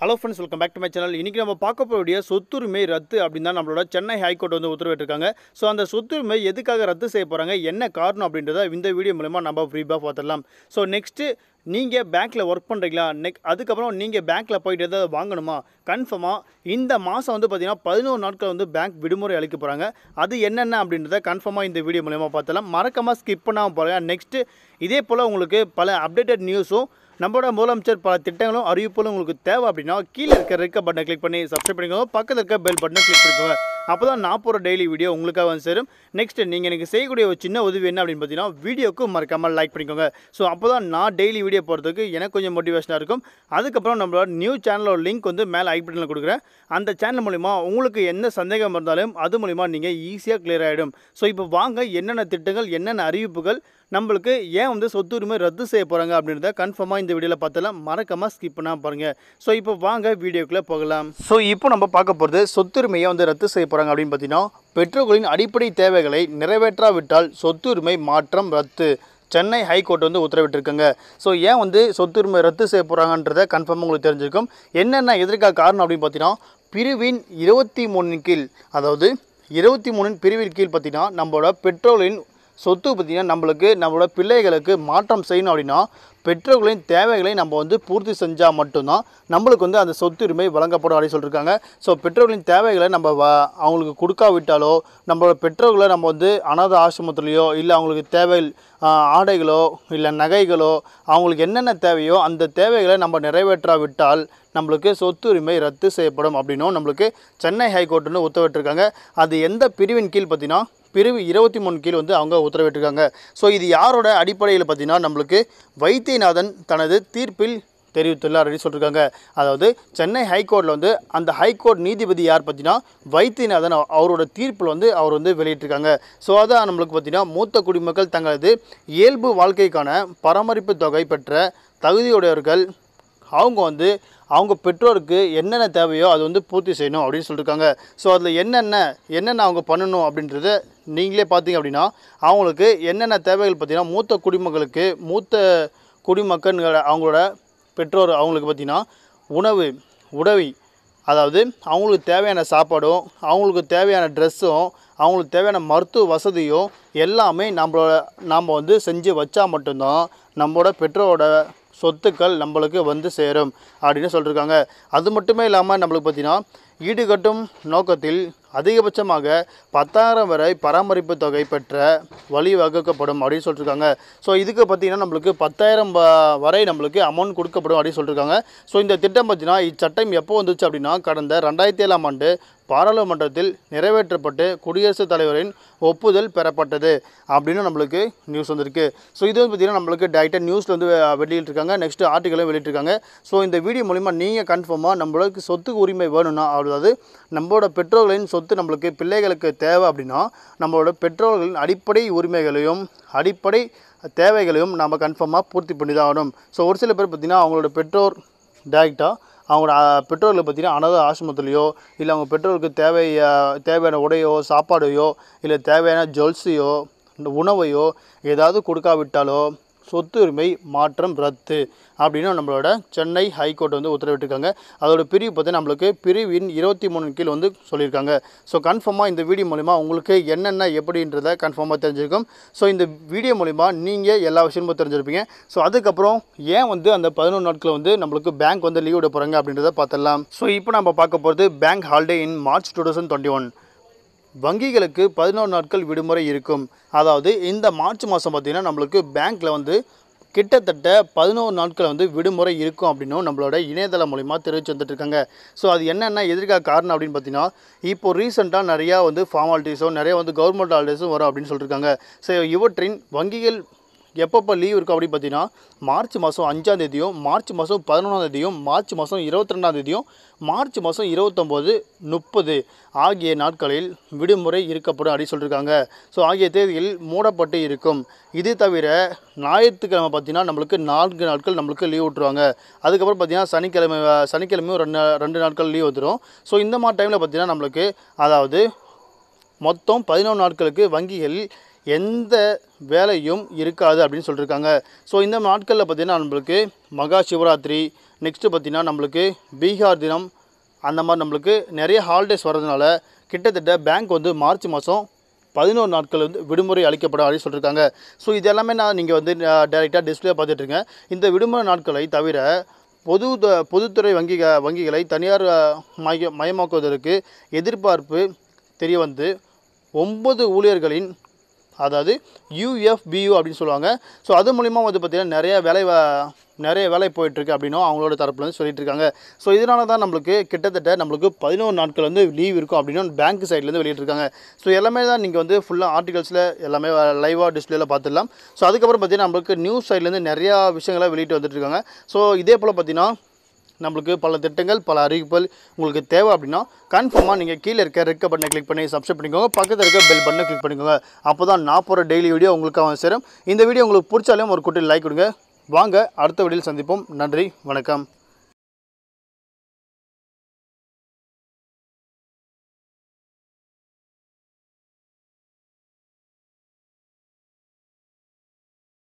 hello friends welcome back to my channel இன்றைக்கி நம்ம பார்க்க போகிற சொத்துரிமை ரத்து அப்படின்னு தான் நம்மளோட சென்னை ஹைகோர்ட் வந்து உத்தரவிட்டிருக்காங்க ஸோ அந்த சொத்துரிமை எதுக்காக ரத்து செய்ய போகிறாங்க என்ன காரணம் அப்படின்றத இந்த வீடியோ மூலமாக நம்ம ஃப்ரீபாக பார்த்துடலாம் ஸோ நெக்ஸ்ட்டு நீங்கள் பேங்க்கில் ஒர்க் பண்ணுறீங்களா நெக் அதுக்கப்புறம் நீங்கள் பேங்க்கில் போயிட்டு எதாவது வாங்கணுமா கன்ஃபார்மாக இந்த மாதம் வந்து பார்த்திங்கன்னா பதினோரு நாட்கள் வந்து பேங்க் விடுமுறை அளிக்க போகிறாங்க அது என்னென்ன அப்படின்றத கன்ஃபார்மாக இந்த வீடியோ மூலயமா பார்த்தலாம் மறக்காமல் ஸ்கிப் பண்ணாமல் போகிறேன் நெக்ஸ்ட்டு இதே போல் உங்களுக்கு பல அப்டேட்டட் நியூஸும் நம்மளோட முதலமைச்சர் பல திட்டங்களும் அறிவிப்புகளும் உங்களுக்கு தேவை அப்படின்னா கீழே இருக்க ரெக்க பட்டனை கிளிக் பண்ணி சப்ஸ்கிரைப் பண்ணிக்கோங்க பக்கத்தில் இருக்க பெல் பட்டனை கிளிக் பண்ணிக்கோங்க அப்போ தான் நான் போகிற டெய்லி வீடியோ உங்களுக்காக வந்து சேரும் நெக்ஸ்ட் நீங்கள் எனக்கு செய்யக்கூடிய ஒரு சின்ன உதவி என்ன அப்படின்னு பார்த்தீங்கன்னா வீடியோக்கு மறக்காமல் லைக் பண்ணிக்கோங்க ஸோ அப்போ தான் நான் டெய்லி வீடியோ போகிறதுக்கு எனக்கு கொஞ்சம் மோட்டிவேஷனாக இருக்கும் அதுக்கப்புறம் நம்மளோட நியூ சேனலோட லிங்க் வந்து மேலே ஐ பட்டனில் கொடுக்குறேன் அந்த சேனல் மூலிமா உங்களுக்கு என்ன சந்தேகம் இருந்தாலும் அது மூலிமா நீங்கள் ஈஸியாக கிளியர் ஆகிடும் ஸோ இப்போ வாங்க என்னென்ன திட்டங்கள் என்னென்ன அறிவிப்புகள் நம்மளுக்கு ஏன் வந்து சொத்துரிமை ரத்து செய்ய போகிறாங்க அப்படின்றத கன்ஃபார்மாக இந்த வீடியோவில் பார்த்தலாம் மறக்காமல் ஸ்கிப் பண்ணால் பாருங்கள் ஸோ இப்போ வாங்க வீடியோக்குள்ளே போகலாம் ஸோ இப்போ நம்ம பார்க்க போகிறது சொத்துரிமையை வந்து ரத்து செய்ய போகிறாங்க அப்படின்னு பார்த்தீங்கன்னா பெற்றோர்களின் அடிப்படை தேவைகளை நிறைவேற்றாவிட்டால் சொத்துரிமை மாற்றம் ரத்து சென்னை ஹைகோர்ட் வந்து உத்தரவிட்டிருக்குங்க ஸோ ஏன் வந்து சொத்துரிமை ரத்து செய்ய போகிறாங்கன்றத கன்ஃபார்மாக உங்களுக்கு தெரிஞ்சிருக்கும் என்னென்ன எதிர்க்க காரணம் அப்படின்னு பார்த்தீங்கன்னா பிரிவின் இருபத்தி மூணின் கீழ் அதாவது இருபத்தி மூணின் பிரிவின் கீழ் பார்த்தீங்கன்னா நம்மளோட பெட்ரோலின் சொத்து பார்த்திங்கன்னா நம்மளுக்கு நம்மளோட பிள்ளைகளுக்கு மாற்றம் செய்யணும் அப்படின்னா பெற்றோர்களின் தேவைகளை நம்ம வந்து பூர்த்தி செஞ்சால் மட்டும்தான் நம்மளுக்கு வந்து அந்த சொத்து உரிமை வழங்கப்படும் அப்படின்னு சொல்லியிருக்காங்க ஸோ பெற்றோர்களின் தேவைகளை நம்ம அவங்களுக்கு கொடுக்காவிட்டாலோ நம்மளோட பெற்றோர்களை நம்ம வந்து அனாத ஆசிரமத்துலேயோ இல்லை அவங்களுக்கு தேவை ஆடைகளோ இல்லை நகைகளோ அவங்களுக்கு என்னென்ன தேவையோ அந்த தேவைகளை நம்ம நிறைவேற்றாவிட்டால் நம்மளுக்கு சொத்துரிமை ரத்து செய்யப்படும் அப்படின்னும் நம்மளுக்கு சென்னை ஹைகோர்ட்டுன்னு உத்தரவிட்டிருக்காங்க அது எந்த பிரிவின் கீழ் பார்த்திங்கன்னா பிரிவு இருபத்தி மூணு கீழ் வந்து அவங்க உத்தரவிட்டிருக்காங்க ஸோ இது யாரோட அடிப்படையில் பார்த்தீங்கன்னா நம்மளுக்கு வைத்தியநாதன் தனது தீர்ப்பில் தெரிவித்துள்ளார் அப்படின்னு சொல்லியிருக்காங்க அதாவது சென்னை ஹைகோர்ட்டில் வந்து அந்த ஹைகோர்ட் நீதிபதி யார் பார்த்தீங்கன்னா வைத்தியநாதன் அவரோட தீர்ப்பில் வந்து அவர் வந்து வெளியிட்டிருக்காங்க ஸோ அதான் நம்மளுக்கு பார்த்தீங்கன்னா மூத்த குடிமக்கள் தங்களது இயல்பு வாழ்க்கைக்கான பராமரிப்பு தொகை பெற்ற தகுதியுடையவர்கள் அவங்க வந்து அவங்க பெற்றோருக்கு என்னென்ன தேவையோ அது வந்து பூர்த்தி செய்யணும் அப்படின்னு சொல்லியிருக்காங்க ஸோ அதில் என்னென்ன என்னென்ன அவங்க பண்ணணும் அப்படின்றத நீங்களே பார்த்தீங்க அப்படின்னா அவங்களுக்கு என்னென்ன தேவைகள் பார்த்திங்கன்னா மூத்த குடிமக்களுக்கு மூத்த குடிமக்கள் அவங்களோட பெற்றோர் அவங்களுக்கு பார்த்திங்கன்னா உணவு உடவி அதாவது அவங்களுக்கு தேவையான சாப்பாடும் அவங்களுக்கு தேவையான ட்ரெஸ்ஸும் அவங்களுக்கு தேவையான மருத்துவ வசதியும் எல்லாமே நம்மளோட நாம் வந்து செஞ்சு வச்சால் மட்டும்தான் நம்மளோட பெற்றோரோட சொத்துக்கள் நம்மளுக்கு வந்து சேரும் அப்படின்னு சொல்லியிருக்காங்க அது மட்டுமே இல்லாமல் நம்மளுக்கு பார்த்திங்கன்னா ஈடுகட்டும் நோக்கத்தில் அதிகபட்சமாக பத்தாயிரம் வரை பராமரிப்பு தொகை பெற்ற வழி வகுக்கப்படும் அப்படின்னு சொல்லியிருக்காங்க ஸோ இதுக்கு பார்த்தீங்கன்னா நம்மளுக்கு பத்தாயிரம் வரை நம்மளுக்கு அமௌண்ட் கொடுக்கப்படும் அப்படின்னு சொல்லியிருக்காங்க ஸோ இந்த திட்டம் பார்த்தீங்கன்னா இச்சட்டம் எப்போ வந்துச்சு அப்படின்னா கடந்த ரெண்டாயிரத்தி ஏழாம் ஆண்டு பாராளுமன்றத்தில் நிறைவேற்றப்பட்டு குடியரசுத் தலைவரின் ஒப்புதல் பெறப்பட்டது அப்படின்னு நம்மளுக்கு நியூஸ் வந்திருக்கு ஸோ இது வந்து பார்த்திங்கன்னா நம்மளுக்கு டைரெக்டாக நியூஸில் வந்து வெளியிட்டிருக்காங்க நெக்ஸ்ட் ஆர்டிக்கலும் வெளியிட்டிருக்காங்க ஸோ இந்த வீடியோ மூலிமா நீங்கள் கன்ஃபார்மாக நம்மளுக்கு சொத்துக்கு உரிமை வேணும்னா அதாவது நம்மளோட பெற்றோர்களின் சொத்து நம்மளுக்கு பிள்ளைகளுக்கு தேவை அப்படின்னா நம்மளோட பெற்றோர்களின் அடிப்படை உரிமைகளையும் அடிப்படை தேவைகளையும் நம்ம கன்ஃபார்மாக பூர்த்தி பண்ணி தான் ஆகணும் ஸோ ஒரு சில பேர் பார்த்திங்கன்னா அவங்களோட பெற்றோர் டேரெக்டாக அவங்களோட பெற்றோர்களை பார்த்தீங்கன்னா அனாத ஆசிரமத்துலேயோ இல்லை அவங்க பெற்றோருக்கு தேவை தேவையான உடையோ சாப்பாடையோ இல்லை தேவையான ஜுவல்ஸையோ உணவையோ ஏதாவது கொடுக்காவிட்டாலோ சொத்துரிமை மாற்றம் ரத்து அப்படின்னு நம்மளோட சென்னை ஹைகோர்ட் வந்து உத்தரவிட்டிருக்காங்க அதோட பிரிவு பார்த்தீங்கன்னா நம்மளுக்கு பிரிவின் இருபத்தி மூணு கீழ் வந்து சொல்லியிருக்காங்க ஸோ கன்ஃபார்மாக இந்த வீடியோ மூலிமா உங்களுக்கு என்னென்ன எப்படின்றத கன்ஃபார்மாக தெரிஞ்சிருக்கும் ஸோ இந்த வீடியோ மூலிமா நீங்கள் எல்லா விஷயமும் தெரிஞ்சிருப்பீங்க ஸோ அதுக்கப்புறம் ஏன் வந்து அந்த பதினொன்று நாட்களில் வந்து நம்மளுக்கு பேங்க் வந்து லீவ் விட போகிறாங்க அப்படின்றத பார்த்துடலாம் ஸோ இப்போ நம்ம பார்க்க போகிறது bank holiday in March two thousand twenty one வங்கிகளுக்கு பதினோரு நாட்கள் விடுமுறை இருக்கும் அதாவது இந்த மார்ச் மாதம் பார்த்திங்கன்னா நம்மளுக்கு பேங்க்கில் வந்து கிட்டத்தட்ட பதினோரு நாட்கள் வந்து விடுமுறை இருக்கும் அப்படின்னும் நம்மளோட இணையதளம் மூலிமா தெரிவித்து வந்துட்டுருக்காங்க ஸோ அது என்னென்ன எதிர்க்காக காரணம் அப்படின்னு பார்த்தீங்கன்னா இப்போ ரீசெண்டாக நிறையா வந்து ஃபார்மாலிட்டிஸும் நிறையா வந்து கவர்மெண்ட் ஹாலிடேஸும் வரும் அப்படின்னு சொல்லியிருக்காங்க ஸோ இவற்றின் வங்கிகள் எப்பப்போ லீவ் இருக்கும் அப்படின்னு பார்த்தீங்கன்னா மார்ச் மாதம் அஞ்சாம் தேதியும் மார்ச் மாதம் பதினொன்றாம் தேதியும் மார்ச் மாதம் இருபத்தி ரெண்டாம் தேதியும் மார்ச் மாதம் இருபத்தொம்போது முப்பது ஆகிய நாட்களில் விடுமுறை இருக்கப்படும் அப்படின்னு சொல்லியிருக்காங்க ஸோ ஆகிய தேதியில் மூடப்பட்டு இருக்கும் இது தவிர ஞாயிற்றுக்கிழமை பார்த்திங்கன்னா நம்மளுக்கு நான்கு நாட்கள் நம்மளுக்கு லீவ் விட்டுருவாங்க அதுக்கப்புறம் பார்த்திங்கன்னா சனிக்கிழமை சனிக்கிழமையும் ரெண்டு ரெண்டு நாட்கள் லீவ் வந்துடும் ஸோ இந்த மாதிரி டைமில் பார்த்திங்கன்னா நம்மளுக்கு அதாவது மொத்தம் பதினொன்று நாட்களுக்கு வங்கிகளில் எந்த வேலையும் இருக்காது அப்படின்னு சொல்லியிருக்காங்க ஸோ இந்த நாட்களில் பார்த்திங்கன்னா நம்மளுக்கு மகா சிவராத்திரி நெக்ஸ்ட்டு பார்த்திங்கன்னா நம்மளுக்கு பீகார் தினம் அந்த மாதிரி நம்மளுக்கு நிறைய ஹாலிடேஸ் வர்றதுனால கிட்டத்தட்ட பேங்க் வந்து மார்ச் மாதம் பதினோரு நாட்கள் வந்து விடுமுறை அளிக்கப்படும் அப்படின்னு சொல்லியிருக்காங்க ஸோ இது எல்லாமே நான் நீங்கள் வந்து டைரெக்டாக டிஸ்பிளே பார்த்துட்ருங்க இந்த விடுமுறை நாட்களை தவிர பொது பொதுத்துறை வங்கி வங்கிகளை தனியார் மய மயமாக்குவதற்கு எதிர்பார்ப்பு தெரிய வந்து ஒன்பது ஊழியர்களின் அதாவது யூஎஃபியூ அப்படின்னு சொல்லுவாங்க ஸோ அது மூலிமா வந்து பார்த்திங்கன்னா நிறைய வேலை நிறைய வேலை போயிட்டுருக்கு அப்படின்னும் அவங்களோட தரப்பில் வந்து இருக்காங்க ஸோ இதனால தான் நம்மளுக்கு கிட்டத்தட்ட நம்மளுக்கு பதினோரு நாட்கள் வந்து லீவ் இருக்கும் அப்படின்னு பேங்க் சைட்லேருந்து வெளியிட்டிருக்காங்க ஸோ எல்லாமே தான் நீங்கள் வந்து ஃபுல்லாக ஆர்டிகல்ஸில் எல்லாமே லைவாக டிஸ்பிளேல பார்த்துடலாம் ஸோ அதுக்கப்புறம் பார்த்தீங்கன்னா நம்மளுக்கு நியூஸ் சைட்லேருந்து நிறையா விஷயங்களை வெளியிட்டு வந்துட்டுருக்காங்க ஸோ இதே போல் பார்த்தீங்கன்னா நம்மளுக்கு பல திட்டங்கள் பல அறிவிப்புகள் உங்களுக்கு தேவை அப்படின்னா கன்ஃபார்மாக நீங்கள் கீழே இருக்க ரெக்க பட்டனை கிளிக் பண்ணி சப்ஸ்கிரைப் பண்ணிக்கோங்க பக்கத்தில் இருக்க பெல் பட்டனை கிளிக் பண்ணிக்கோங்க அப்போ தான் நான் போகிற டெய்லி வீடியோ உங்களுக்கு அவன் சேரும் இந்த வீடியோ உங்களுக்கு பிடிச்சாலும் ஒரு குட்டி லைக் கொடுங்க வாங்க அடுத்த வீடியோ சந்திப்போம் நன்றி வணக்கம்